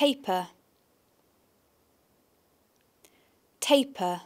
taper taper